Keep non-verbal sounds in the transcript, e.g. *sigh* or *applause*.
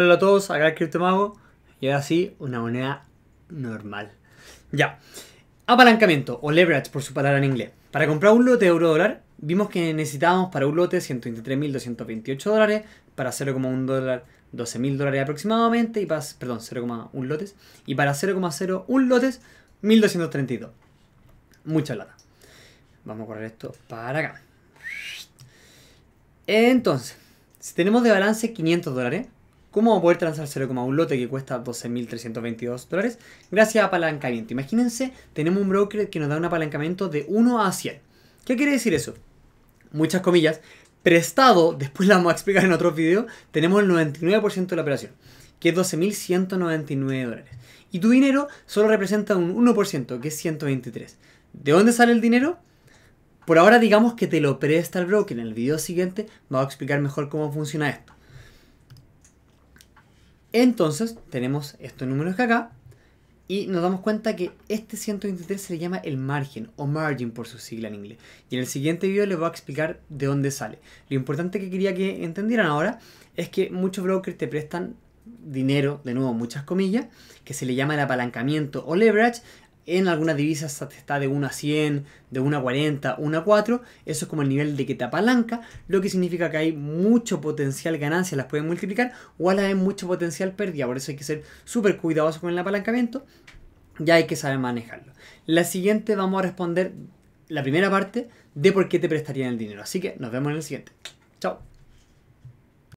Hola a todos, acá el Cryptomago y ahora sí, una moneda normal. Ya, apalancamiento o leverage por su palabra en inglés. Para comprar un lote de euro dólar, vimos que necesitábamos para un lote 123.228 dólares, para 0,1 dólar 12.000 dólares aproximadamente, y para, perdón, 0,1 lotes, y para 0,01 lotes 1.232. Mucha plata. Vamos a correr esto para acá. Entonces, si tenemos de balance 500 dólares, ¿Cómo vamos a poder transárselo como a un lote que cuesta 12.322 dólares? Gracias a apalancamiento. Imagínense, tenemos un broker que nos da un apalancamiento de 1 a 100. ¿Qué quiere decir eso? Muchas comillas. Prestado, *laughs* después lo vamos a explicar en otro video, tenemos el 99% de la operación, que es 12.199 dólares. Y tu dinero solo representa un 1%, que es 123. ¿De dónde sale el dinero? Por ahora digamos que te lo presta el broker. En el video siguiente vamos a explicar mejor cómo funciona esto. Entonces tenemos estos números que acá y nos damos cuenta que este 123 se le llama el margen o margin por su sigla en inglés. Y en el siguiente video les voy a explicar de dónde sale. Lo importante que quería que entendieran ahora es que muchos brokers te prestan dinero, de nuevo muchas comillas, que se le llama el apalancamiento o leverage en algunas divisas está de 1 a 100, de 1 a 40, 1 a 4. Eso es como el nivel de que te apalanca, lo que significa que hay mucho potencial ganancia, las pueden multiplicar, o a la vez mucho potencial pérdida. Por eso hay que ser súper cuidadoso con el apalancamiento, ya hay que saber manejarlo. La siguiente vamos a responder la primera parte de por qué te prestarían el dinero. Así que nos vemos en el siguiente. Chao.